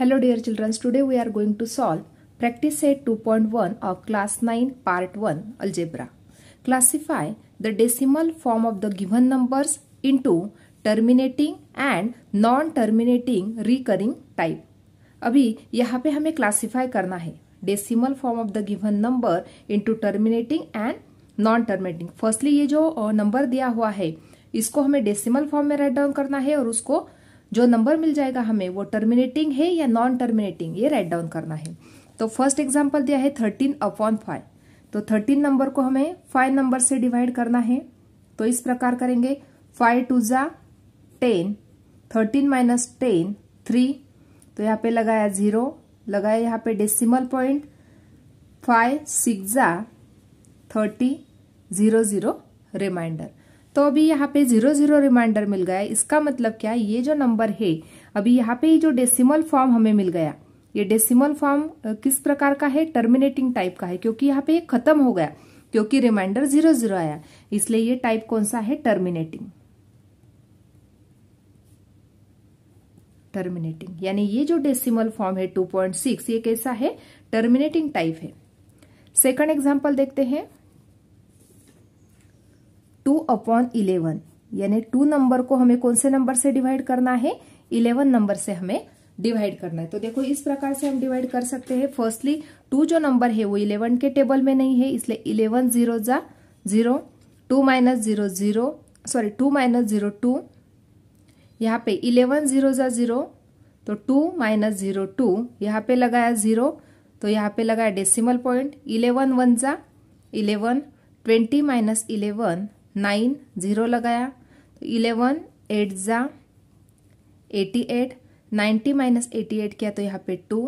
Hello dear children, today we are going to solve practice set 2.1 of class 9 part 1 algebra. Classify the decimal form of the given numbers into terminating and non-terminating recurring type. अभी यहाँ पे हमें classify करना है decimal form of the given number into terminating and non terminating firstly ये जो number दिया हुआ है इसको हमें डेसिमल फॉर्म में राइट डाउन करना है और उसको जो नंबर मिल जाएगा हमें वो टर्मिनेटिंग है या नॉन टर्मिनेटिंग ये राइट डाउन करना है तो फर्स्ट एग्जाम्पल दिया है थर्टीन अपॉन फाइव तो थर्टीन नंबर को हमें फाइव नंबर से डिवाइड करना है तो इस प्रकार करेंगे फाइव टू ज़ा ten thirteen minus ten three तो यहाँ पे लगाया ज़ीरो लगाया यहाँ पे डेसिमल पॉइंट फाइव सिक्स ज़ा थर्टी ज़ीरो ज़ीरो रिमाइंडर तो अभी यहाँ पे जीरो जीरो रिमाइंडर मिल गया इसका मतलब क्या ये जो नंबर है अभी यहाँ पे जो डेसिमल फॉर्म हमें मिल गया ये डेसिमल फॉर्म किस प्रकार का है टर्मिनेटिंग टाइप का है क्योंकि यहाँ पे खत्म हो गया क्योंकि रिमाइंडर जीरो जीरो आया इसलिए ये टाइप कौन सा है टर्मिनेटिंग टर्मिनेटिंग यानी ये जो डेसिमल फॉर्म है 2.6 ये कैसा है टर्मिनेटिंग टाइप है सेकंड एग्जांपल देखते हैं टू अपॉन इलेवन यानी टू नंबर को हमें कौन से नंबर से डिवाइड करना है इलेवन नंबर से हमें डिवाइड करना है तो देखो इस प्रकार से हम डिवाइड कर सकते हैं फर्स्टली टू जो नंबर है वो इलेवन के टेबल में नहीं है इसलिए इलेवन जीरो जा zero two minus zero zero sorry two minus zero two यहाँ पे इलेवन जीरो जा जीरो तो टू माइनस जीरो टू यहाँ पे लगाया जीरो तो यहाँ पे लगाया डेसिमल पॉइंट इलेवन वन जा eleven twenty minus eleven nine zero लगाया तो इलेवन एट ज़ा eighty eight ninety minus eighty eight किया तो यहाँ पे टू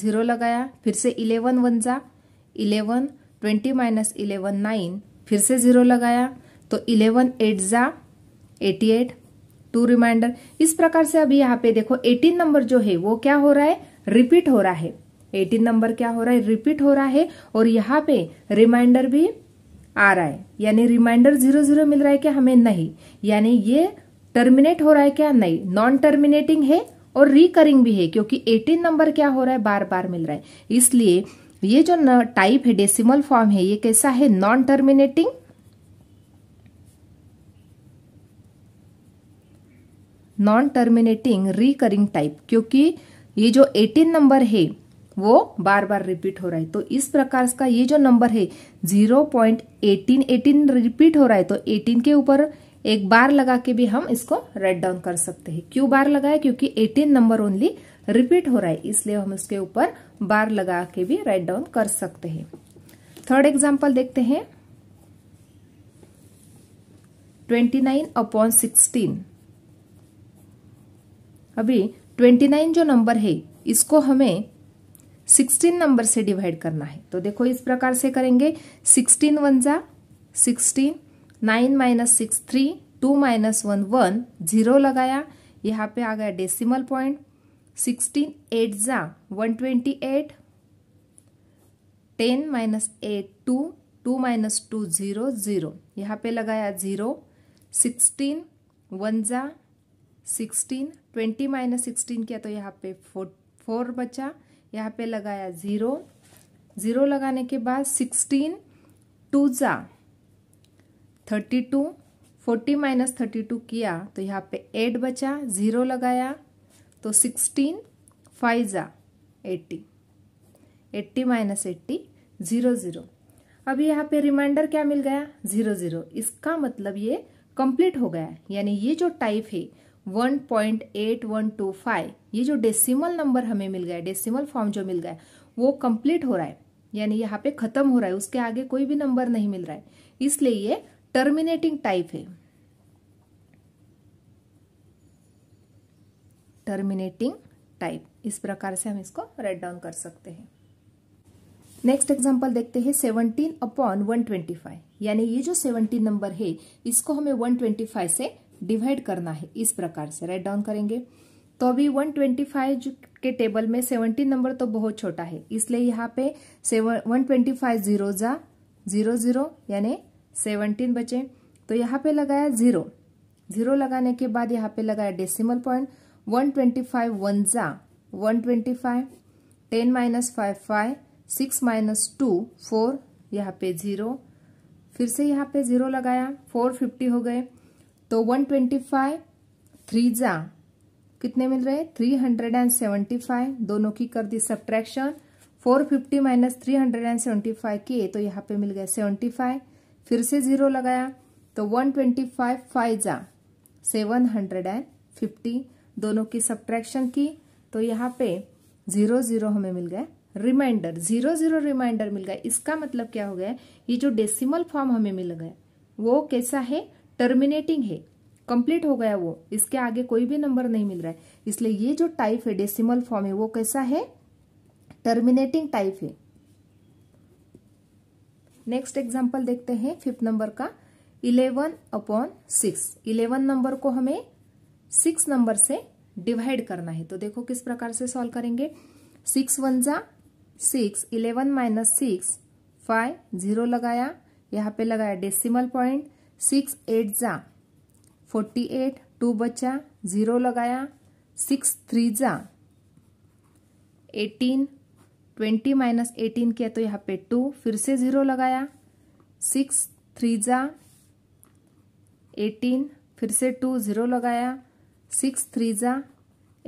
ज़ीरो लगाया फिर से इलेवन वन ज़ा eleven twenty minus eleven nine फिर से ज़ीरो लगाया तो इलेवन एट ज़ा एटी एट टू रिमाइंडर इस प्रकार से अभी यहाँ पे देखो एटीन नंबर जो है वो क्या हो रहा है रिपीट हो रहा है एटीन नंबर क्या हो रहा है रिपीट हो रहा है और यहाँ पे रिमाइंडर भी आ रहा है यानी रिमाइंडर जीरो जीरो मिल रहा है क्या हमें नहीं यानी ये टर्मिनेट हो रहा है क्या नहीं नॉन टर्मिनेटिंग है और रिकरिंग भी है क्योंकि 18 नंबर क्या हो रहा है बार बार मिल रहा है इसलिए ये जो टाइप है डेसिमल फॉर्म है ये कैसा है non terminating non terminating recurring type क्योंकि ये जो 18 नंबर है वो बार बार रिपीट हो रहा है तो इस प्रकार का ये जो नंबर है zero point eighteen eighteen repeat हो रहा है तो एटीन के ऊपर एक बार लगा के भी हम इसको राइट डाउन कर सकते हैं क्यों बार लगाए क्योंकि एटीन नंबर ओनली रिपीट हो रहा है इसलिए हम इसके ऊपर बार लगा के भी राइट डाउन कर सकते हैं थर्ड एग्जाम्पल देखते हैं 29 नाइन अपॉन सिक्सटीन अभी 29 जो नंबर है इसको हमें सिक्सटीन नंबर से डिवाइड करना है तो देखो इस प्रकार से करेंगे सिक्सटीन वन जा sixteen nine minus six three two minus one one zero लगाया यहाँ पे आ गया डेसिमल पॉइंट सिक्सटीन एट जा one twenty eight ten minus eight two two minus two zero zero यहाँ पे लगाया ज़ीरो सिक्सटीन वन जा सिक्सटीन ट्वेंटी माइनस सिक्सटीन किया तो यहाँ पे फोर फोर बचा यहाँ पे लगाया ज़ीरो ज़ीरो लगाने के बाद सिक्सटीन टू जा thirty two forty minus thirty two किया तो यहाँ पे एट बचा ज़ीरो लगाया तो सिक्सटीन फाइव जा eighty eighty minus eighty zero zero अब यहाँ पे रिमाइंडर क्या मिल गया ज़ीरो ज़ीरो इसका मतलब ये कंप्लीट हो गया यानी ये जो टाइप है 1.8125 ये जो डेसिमल नंबर हमें मिल गया डेसिमल फॉर्म जो मिल गया वो कंप्लीट हो रहा है यानी यहाँ पे ख़त्म हो रहा है उसके आगे कोई भी नंबर नहीं मिल रहा है इसलिए ये टर्मिनेटिंग टाइप है टर्मिनेटिंग टाइप इस प्रकार से हम इसको राइट डाउन कर सकते हैं नेक्स्ट एग्जांपल देखते हैं 17 अपॉन 125 यानी ये जो 17 नंबर है इसको हमें 125 से डिवाइड करना है इस प्रकार से राइट डाउन करेंगे तो अभी 125 के टेबल में 17 नंबर तो बहुत छोटा है इसलिए यहाँ पे वन ट्वेंटी फाइव जीरो जा जीरो जीरो यानी सेवनटीन बचे तो यहाँ पे लगाया जीरो जीरो लगाने के बाद यहाँ पे लगाया decimal point one twenty five one जा one twenty five ten minus five five six minus two four यहाँ पे जीरो फिर से यहाँ पे जीरो लगाया फोर फिफ्टी हो गए तो वन ट्वेंटी फाइव थ्री जा कितने मिल रहे three hundred and seventy five दोनों की कर दी subtraction four fifty minus three hundred and seventy five तो यहाँ पे मिल गया सेवेंटी फाइव फिर से जीरो लगाया तो वन ट्वेंटी फाइव फाइव जा सेवन हंड्रेड एंड फिफ्टी दोनों की सब्ट्रैक्शन की तो यहाँ पे जीरो जीरो हमें मिल गया रिमाइंडर जीरो जीरो रिमाइंडर मिल गया इसका मतलब क्या हो गया ये जो डेसिमल फॉर्म हमें मिल गया वो कैसा है टर्मिनेटिंग है कंप्लीट हो गया वो इसके आगे कोई भी नंबर नहीं मिल रहा है इसलिए ये जो टाइप है डेसिमल फॉर्म है वो कैसा है टर्मिनेटिंग टाइप है नेक्स्ट एग्जाम्पल देखते हैं फिफ्थ नंबर का eleven upon six eleven number को हमें सिक्स नंबर से डिवाइड करना है तो देखो किस प्रकार से सॉल्व करेंगे सिक्स वन जा six eleven minus six five zero लगाया यहाँ पे लगाया डेसिमल पॉइंट सिक्स एट जा फोर्टी एट टू बचा ज़ीरो लगाया सिक्स थ्री जा एटीन ट्वेंटी माइनस एटीन किया तो यहाँ पे टू फिर से ज़ीरो लगाया सिक्स थ्री जा एटीन फिर से टू ज़ीरो लगाया सिक्स थ्री जा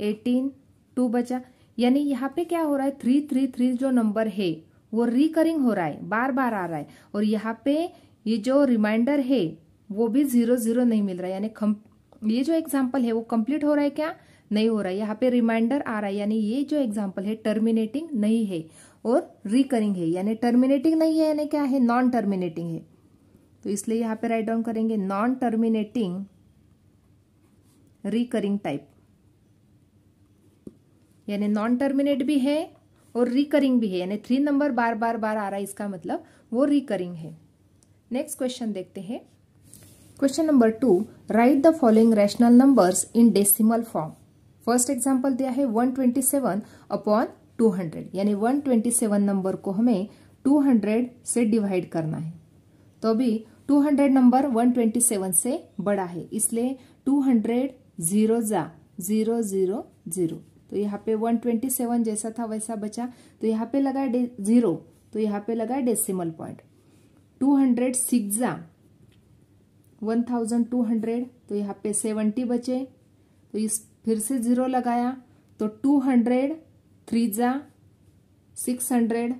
एटीन टू बचा यानी यहाँ पे क्या हो रहा है थ्री थ्री थ्री जो नंबर है वो रिकरिंग हो रहा है बार बार आ रहा है और यहाँ पे ये जो रिमाइंडर है वो भी जीरो जीरो नहीं मिल रहा है यानी ये जो एग्जाम्पल है वो कंप्लीट हो रहा है क्या नहीं हो रहा है यहाँ पे रिमाइंडर आ रहा है यानी ये जो एग्जाम्पल है टर्मिनेटिंग नहीं है और रिकरिंग है यानी टर्मिनेटिंग नहीं है यानी क्या है नॉन टर्मिनेटिंग है तो इसलिए यहाँ पे राइट डाउन करेंगे नॉन टर्मिनेटिंग रिकरिंग टाइप यानी नॉन टर्मिनेट भी है और रिकरिंग भी है यानी थ्री नंबर बार बार बार आ रहा है इसका मतलब वो रिकरिंग है नेक्स्ट क्वेश्चन देखते हैं question number two write the following rational numbers in decimal form first example दिया है 127 अपॉन 200 यानी 127 नंबर को हमें 200 से डिवाइड करना है तो अभी 200 नंबर 127 से बड़ा है इसलिए 200 जीरो जा जीरो जीरो जीरो तो यहाँ पे 127 जैसा था वैसा बचा तो यहाँ पे लगा जीरो तो यहाँ पे लगा decimal point two hundred six जा वन थाउजेंड टू हंड्रेड तो यहाँ पे सेवेंटी बचे तो इस फिर से जीरो लगाया तो टू हंड्रेड थ्री जा सिक्स हंड्रेड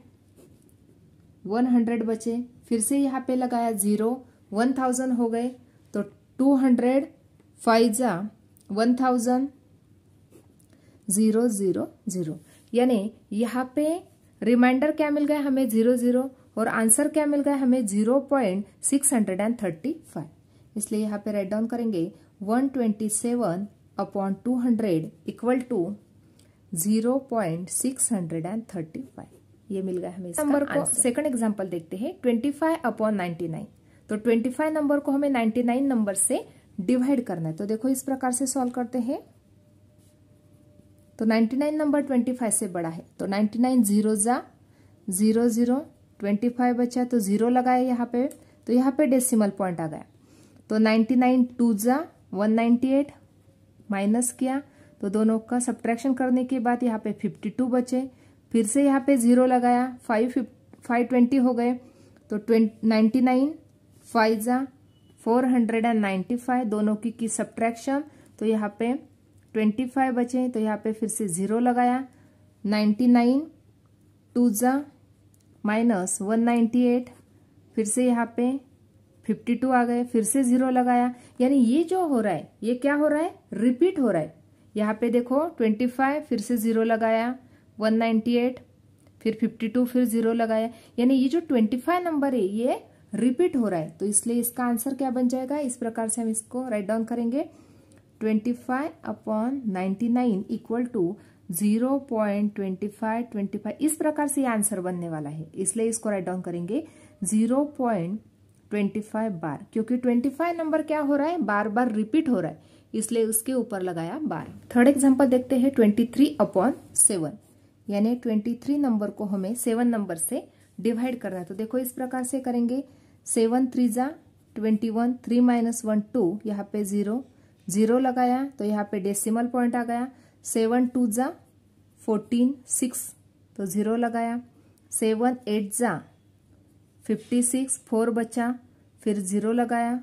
वन हंड्रेड बचे फिर से यहाँ पे लगाया जीरो वन थाउजेंड हो गए तो टू हंड्रेड फाइव जा one thousand zero zero zero यानी यहाँ पे रिमाइंडर क्या मिल गया हमें ज़ीरो ज़ीरो और आंसर क्या मिल गया हमें zero point six hundred and thirty five इसलिए यहाँ पे राइट डाउन करेंगे one twenty seven upon two hundred equal to zero point six hundred and thirty five ये मिल गया हमें नंबर को सेकंड एग्जांपल देखते हैं twenty five upon ninety nine तो ट्वेंटी फाइव नंबर को हमें नाइन्टी नाइन नंबर से डिवाइड करना है तो देखो इस प्रकार से सॉल्व करते हैं तो नाइन नंबर फाइव से बड़ा है तो नाइन जीरो जा जीरो जीरो ट्वेंटी फाइव बचा तो जीरो लगाए यहाँ पे तो यहाँ पे डेसिमल पॉइंट आ गया तो नाइन्टी नाइन टू जा वन नाइन्टी एट माइनस किया तो दोनों का सब्ट्रैक्शन करने के बाद यहाँ पे फिफ्टी टू बचे फिर से यहाँ पे जीरो लगाया फाइव फाइव ट्वेंटी हो गए तो ट्वेंटी नाइन्टी नाइन फाइव जा four hundred and ninety five दोनों की की सब्ट्रैक्शन तो यहाँ पे ट्वेंटी फाइव बचे तो यहाँ पे फिर से जीरो लगाया नाइन्टी नाइन टू जा माइनस वन नाइन्टी एट फिर से यहाँ पे फिफ्टी टू आ गए फिर से जीरो लगाया यानी ये जो हो रहा है ये क्या हो रहा है रिपीट हो रहा है यहाँ पे देखो ट्वेंटी फाइव फिर से जीरो लगाया वन नाइन्टी एट फिर फिफ्टी टू फिर जीरो लगाया यानी ये जो ट्वेंटी फाइव नंबर है ये रिपीट हो रहा है तो इसलिए इसका आंसर क्या बन जाएगा इस प्रकार से हम इसको राइट डाउन करेंगे twenty five upon ninety nine equal to zero point twenty five twenty five इस प्रकार से आंसर बनने वाला है इसलिए इसको राइट डाउन करेंगे zero point twenty five bar क्योंकि ट्वेंटी फाइव नंबर क्या हो रहा है बार बार रिपीट हो रहा है इसलिए उसके ऊपर लगाया बार थर्ड एग्जाम्पल देखते हैं ट्वेंटी थ्री अपॉन सेवन यानी ट्वेंटी थ्री नंबर को हमें सेवन नंबर से डिवाइड करना है तो देखो इस प्रकार से करेंगे सेवन थ्री जा twenty one three minus one two यहाँ पे जीरो जीरो लगाया तो यहाँ पे डेसिमल पॉइंट आ गया सेवन टू ज़ा फोर्टीन सिक्स तो ज़ीरो लगाया सेवन एट ज़ा फिफ्टी सिक्स फोर बचा फिर ज़ीरो लगाया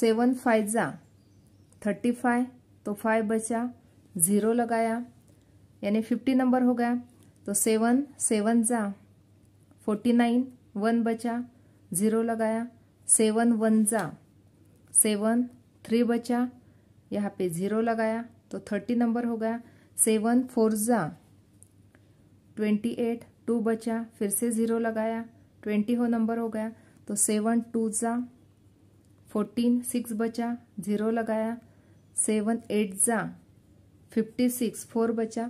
सेवन फाइव ज़ा थर्टी फाइव तो फाइव बचा ज़ीरो लगाया यानी फिफ्टी नंबर हो गया तो सेवन सेवन ज़ा फोर्टी नाइन वन बचा ज़ीरो लगाया सेवन वन ज़ा सेवन थ्री बचा यहाँ पे ज़ीरो लगाया तो थर्टी नंबर हो गया सेवन फोर ज़ा ट्वेंटी एट टू बचा फिर से ज़ीरो लगाया ट्वेंटी हो नंबर हो गया तो सेवन टू ज़ा फोर्टीन सिक्स बचा ज़ीरो लगाया सेवन एट ज़ा फिफ्टी सिक्स फोर बचा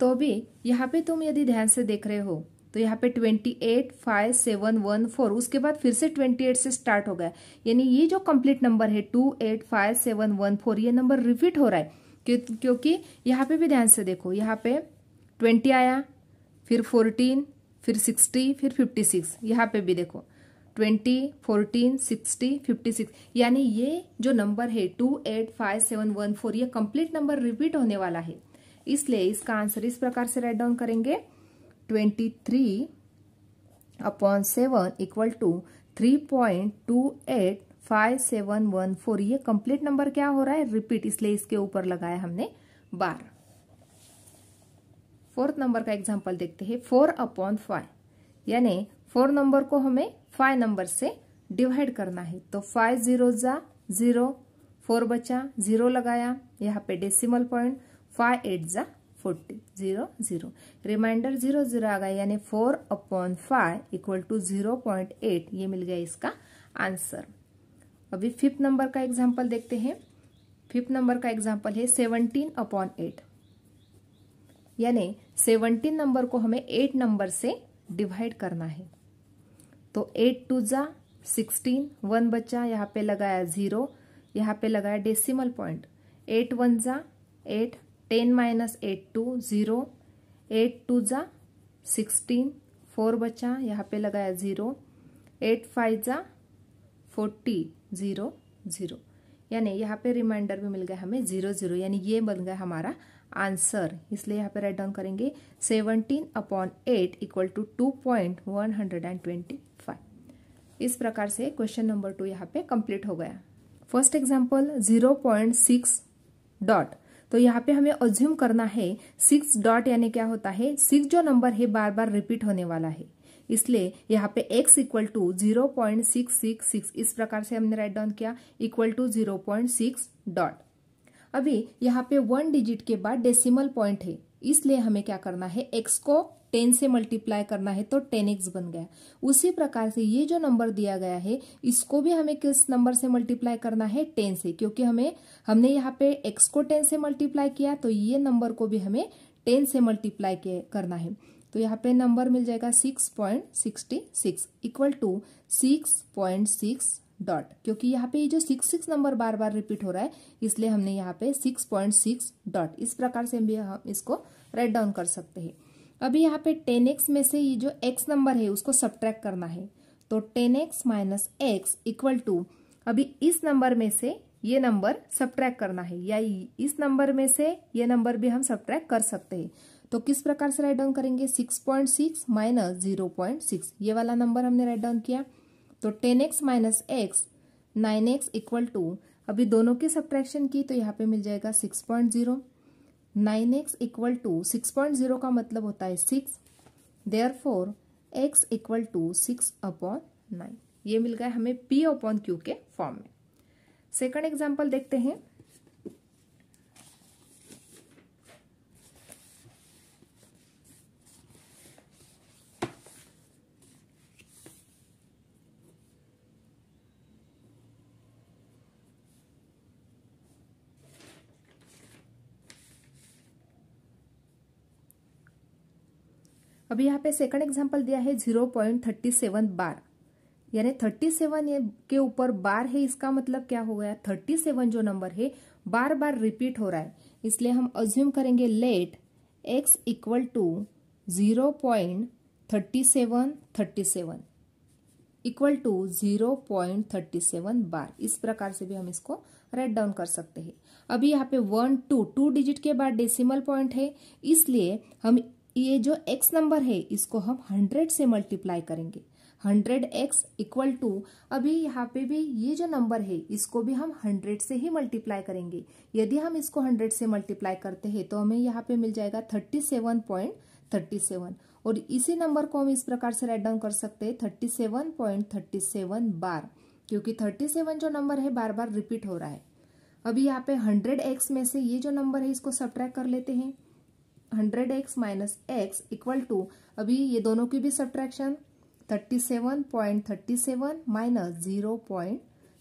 तो भी यहाँ पे तुम यदि ध्यान से देख रहे हो तो यहाँ पे twenty eight five seven one four उसके बाद फिर से ट्वेंटी एट से स्टार्ट हो गया यानी ये जो कंप्लीट नंबर है two eight five seven one four ये नंबर रिपीट हो रहा है क्योंकि यहाँ पे भी ध्यान से देखो यहाँ पे ट्वेंटी आया फिर फोरटीन फिर सिक्सटी फिर फिफ्टी सिक्स यहाँ पे भी देखो twenty fourteen sixty fifty six यानी ये जो नंबर है two eight five seven one four ये कंप्लीट नंबर रिपीट होने वाला है इसलिए इसका आंसर इस प्रकार से राइट डाउन करेंगे twenty three upon seven equal to three point two eight five seven one four ये कंप्लीट नंबर क्या हो रहा है रिपीट इसलिए इसके ऊपर लगाया हमने बार फोर्थ नंबर का एग्जाम्पल देखते हैं फोर अपॉन फाइव यानी फोर नंबर को हमें फाइव नंबर से डिवाइड करना है तो फाइव जीरो जा जीरो फोर बचा जीरो लगाया यहाँ पे डेसिमल पॉइंट फाइव एट जा forty zero zero remainder zero zero आ गया यानी four upon five equal to zero point eight ये मिल गया इसका आंसर अभी फिफ्थ नंबर का एग्जाम्पल देखते हैं फिफ्थ नंबर का एग्जाम्पल है सेवनटीन अपॉन एट यानी सेवनटीन नंबर को हमें एट नंबर से डिवाइड करना है तो एट टू जा सिक्सटीन वन बचा यहाँ पे लगाया ज़ीरो यहाँ पे लगाया डेसिमल पॉइंट एट वन जा eight ten minus eight two zero eight two जा सिक्सटीन फोर बचा यहाँ पे लगाया ज़ीरो एट फाइव जा फोर्टी ज़ीरो ज़ीरो यानी यहाँ पे रिमाइंडर भी मिल गया हमें ज़ीरो ज़ीरो यानी ये बन गया हमारा आंसर इसलिए यहाँ पे राइट डाउन करेंगे seventeen upon eight equal to two point one hundred and twenty five इस प्रकार से क्वेश्चन नंबर टू यहाँ पे कंप्लीट हो गया first example zero point six dot तो यहाँ पे हमें अज्यूम करना है सिक्स डॉट यानी क्या होता है सिक्स जो नंबर है बार बार रिपीट होने वाला है इसलिए यहाँ पे x equal to zero point six six six इस प्रकार से हमने राइट डाउन किया equal to zero point six dot अभी यहाँ पे वन डिजिट के बाद डेसिमल पॉइंट है इसलिए हमें क्या करना है x को टेन से मल्टीप्लाई करना है तो टेन एक्स बन गया उसी प्रकार से ये जो नंबर दिया गया है इसको भी हमें किस नंबर से मल्टीप्लाई करना है टेन से क्योंकि हमें हमने यहाँ पे एक्स को टेन से मल्टीप्लाई किया तो ये नंबर को भी हमें टेन से मल्टीप्लाई करना है तो यहाँ पे नंबर मिल जाएगा six point sixty six equal to six point six dot क्योंकि यहाँ पे जो सिक्स सिक्स नंबर बार बार रिपीट हो रहा है इसलिए हमने यहाँ पे सिक्स पॉइंट सिक्स डॉट इस प्रकार से भी हम इसको राइट डाउन कर सकते हैं अभी यहाँ पे टेन एक्स में से ये जो एक्स नंबर है उसको सब्ट्रैक्ट करना है तो ten x minus x equal to अभी इस नंबर में से ये नंबर सब्ट्रैक्ट करना है या इस नंबर में से ये नंबर भी हम सब्ट्रैक्ट कर सकते हैं तो किस प्रकार से राइट डाउन करेंगे six point six minus zero point six ये वाला नंबर हमने राइट डाउन किया तो ten x minus x nine x equal to अभी दोनों की सब्ट्रैक्शन की तो यहाँ पे मिल जाएगा six point zero nine x equal to six point zero का मतलब होता है six therefore x equal to six upon nine ये मिल गया हमें पी अपॉन क्यू के फॉर्म में सेकंड एग्जाम्पल देखते हैं अभी यहाँ पे सेकंड एग्जाम्पल दिया है zero point thirty seven bar यानी थर्टी सेवन के ऊपर बार है इसका मतलब क्या हो गया थर्टी सेवन जो नंबर है बार बार रिपीट हो रहा है इसलिए हम अज्यूम करेंगे let x equal to zero point thirty seven thirty seven equal to zero point thirty seven bar इस प्रकार से भी हम इसको राइट डाउन कर सकते हैं अभी यहाँ पे वन टू टू डिजिट के बाद डेसिमल पॉइंट है इसलिए हम ये जो x नंबर है इसको हम हंड्रेड से मल्टीप्लाई करेंगे हंड्रेड एक्स इक्वल टू अभी यहाँ पे भी ये जो नंबर है इसको भी हम हंड्रेड से ही मल्टीप्लाई करेंगे यदि हम इसको हंड्रेड से मल्टीप्लाई करते हैं तो हमें यहाँ पे मिल जाएगा thirty seven point thirty seven और इसी नंबर को हम इस प्रकार से राइट डाउन कर सकते हैं thirty seven point thirty seven bar क्योंकि थर्टी सेवन जो नंबर है बार बार रिपीट हो रहा है अभी यहाँ पे हंड्रेड एक्स में से ये जो नंबर है इसको सब्ट्रैक्ट कर लेते हैं hundred x minus x equal to अभी ये दोनों की भी subtraction thirty seven point thirty seven minus zero point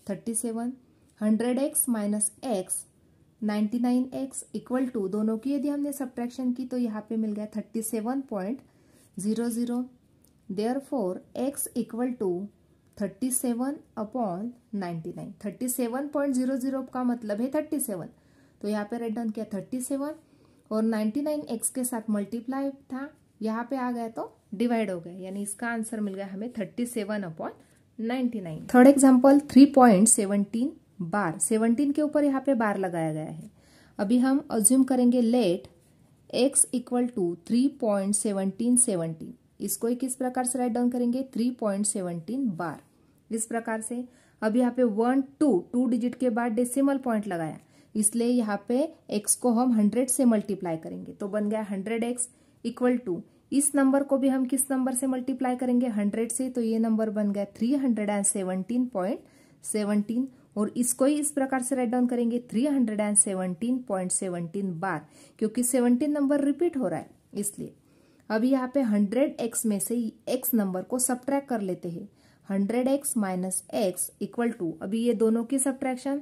thirty seven hundred x minus x ninety nine x equal to दोनों की यदि हमने सब्ट्रैक्शन की तो यहाँ पे मिल गया thirty seven point zero zero therefore x equal to thirty seven upon ninety nine thirty seven point zero zero का मतलब है थर्टी सेवन तो यहाँ पे रेड डन किया थर्टी सेवन और 99x के साथ मल्टीप्लाई था यहाँ पे आ गया तो डिवाइड हो गया यानी इसका आंसर मिल गया हमें 37 seven upon ninety third example 3.17 bar 17 के ऊपर यहाँ पे बार लगाया गया है अभी हम अज्यूम करेंगे let x equal to three point seventeen seventeen इसको एक किस प्रकार से राइट डाउन करेंगे थ्री पॉइंट सेवनटीन बार इस प्रकार से अब यहाँ पे वन टू टू डिजिट के बाद डेसिमल पॉइंट लगाया इसलिए यहाँ पे एक्स को हम हंड्रेड से मल्टीप्लाई करेंगे तो बन गया हंड्रेड एक्स इक्वल टू इस नंबर को भी हम किस नंबर से मल्टीप्लाई करेंगे हंड्रेड से तो ये नंबर बन गया three hundred and seventeen point seventeen और इसको ही इस प्रकार से राइट डाउन करेंगे three hundred and seventeen point seventeen bar क्योंकि सेवनटीन नंबर रिपीट हो रहा है इसलिए अब यहाँ पे हंड्रेड एक्स में से एक्स नंबर को सब्ट्रैक्ट कर लेते हैं hundred x minus x equal to अभी ये दोनों की सब्ट्रैक्शन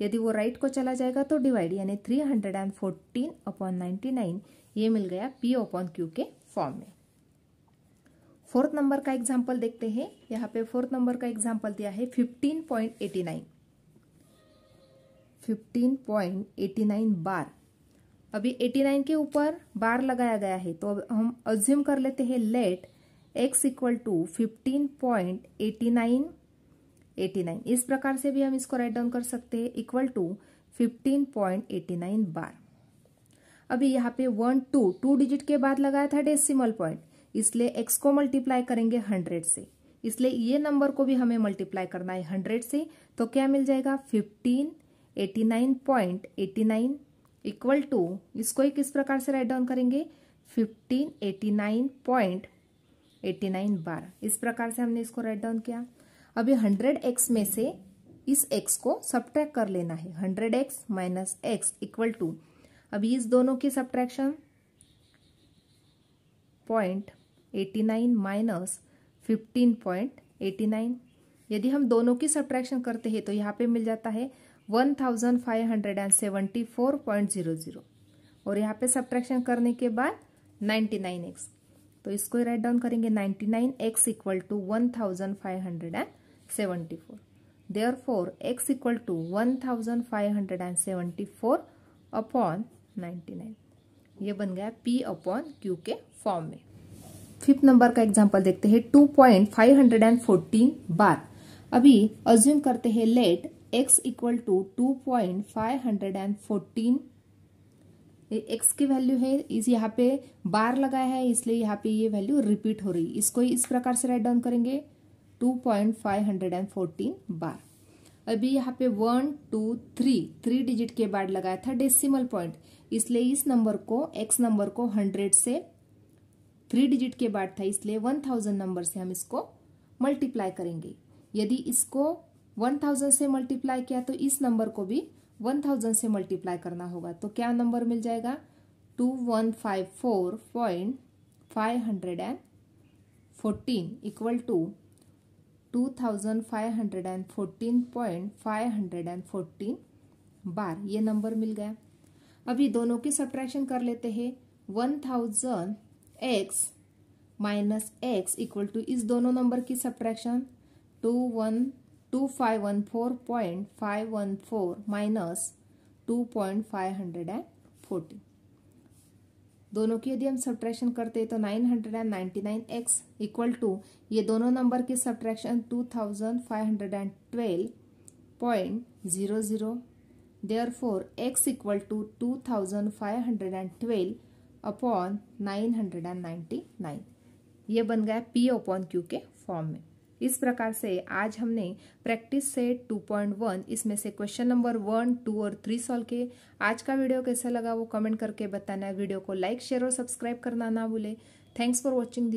यदि वो राइट को चला जाएगा तो डिवाइड यानी three hundred and fourteen upon ninety nine ये मिल गया पी अपॉन क्यू के फॉर्म में फोर्थ नंबर का एग्जाम्पल देखते हैं यहाँ पे फोर्थ नंबर का एग्जाम्पल दिया है fifteen point eighty nine fifteen point eighty nine bar अभी 89 के ऊपर बार लगाया गया है तो हम अज्यूम कर लेते हैं let x equal to fifteen point eighty nine eighty nine इस प्रकार से भी हम इसको राइट डाउन कर सकते हैं equal to fifteen point eighty nine bar अभी यहाँ पे वन टू टू डिजिट के बाद लगाया था डेसिमल पॉइंट इसलिए एक्स को मल्टीप्लाई करेंगे हंड्रेड से इसलिए ये नंबर को भी हमें मल्टीप्लाई करना है हंड्रेड से तो क्या मिल जाएगा fifteen eighty nine point eighty nine equal to इसको ही किस प्रकार से राइट डाउन करेंगे fifteen eighty nine point eighty nine bar इस प्रकार से हमने इसको राइट डाउन किया अभी हंड्रेड एक्स में से इस एक्स को सब्ट्रैक्ट कर लेना है hundred x minus x equal to अभी इस दोनों की subtraction point eighty nine minus fifteen point eighty nine यदि हम दोनों की सब्ट्रैक्शन करते हैं तो यहाँ पे मिल जाता है one thousand five hundred and seventy four point zero zero और यहाँ पे सब्ट्रैक्शन करने के बाद नाइन्टी नाइन एक्स तो इसको राइट डाउन करेंगे ninety nine x equal to one thousand five hundred and seventy four four x equal to one thousand five hundred and seventy four upon nine ये बन गया p upon q के form में fifth number का example देखते हैं two point five hundred and fourteen bar अभी assume करते हैं let x equal to two point five hundred and fourteen x की वैल्यू है इस यहाँ पे बार लगाया है इसलिए यहाँ पे ये वैल्यू रिपीट हो रही है इसको इस प्रकार से राइट डाउन करेंगे two point five hundred and fourteen bar अभी यहाँ पे one two three three digit के बाद लगाया था डेसिमल पॉइंट इसलिए इस नंबर को एक्स नंबर को हंड्रेड से थ्री डिजिट के बाद था इसलिए वन थाउजेंड नंबर से हम इसको मल्टीप्लाई करेंगे यदि इसको वन थाउजेंड से मल्टीप्लाई किया तो इस नंबर को भी वन थाउजेंड से मल्टीप्लाई करना होगा तो क्या नंबर मिल जाएगा two one five four point five hundred and fourteen equal to 2514.514 bar ये नंबर मिल गया अभी दोनों की सब्ट्रैक्शन कर लेते हैं one thousand x minus x equal to इस दोनों नंबर की subtraction two one two five one four point five one four minus two point five hundred and fourteen दोनों की यदि हम सब्ट्रैक्शन करते हैं तो nine hundred and ninety nine x equal to ये दोनों नंबर की subtraction two thousand five hundred and twelve point zero zero therefore x equal to two thousand five hundred and twelve upon nine hundred and ninety nine ये बन गया P upon Q के form में इस प्रकार से आज हमने प्रैक्टिस सेट 2.1 इसमें से क्वेश्चन नंबर वन टू और थ्री सॉल्व किए आज का वीडियो कैसा लगा वो कमेंट करके बताना वीडियो को लाइक शेयर और सब्सक्राइब करना ना भूले थैंक्स फॉर वॉचिंग दिस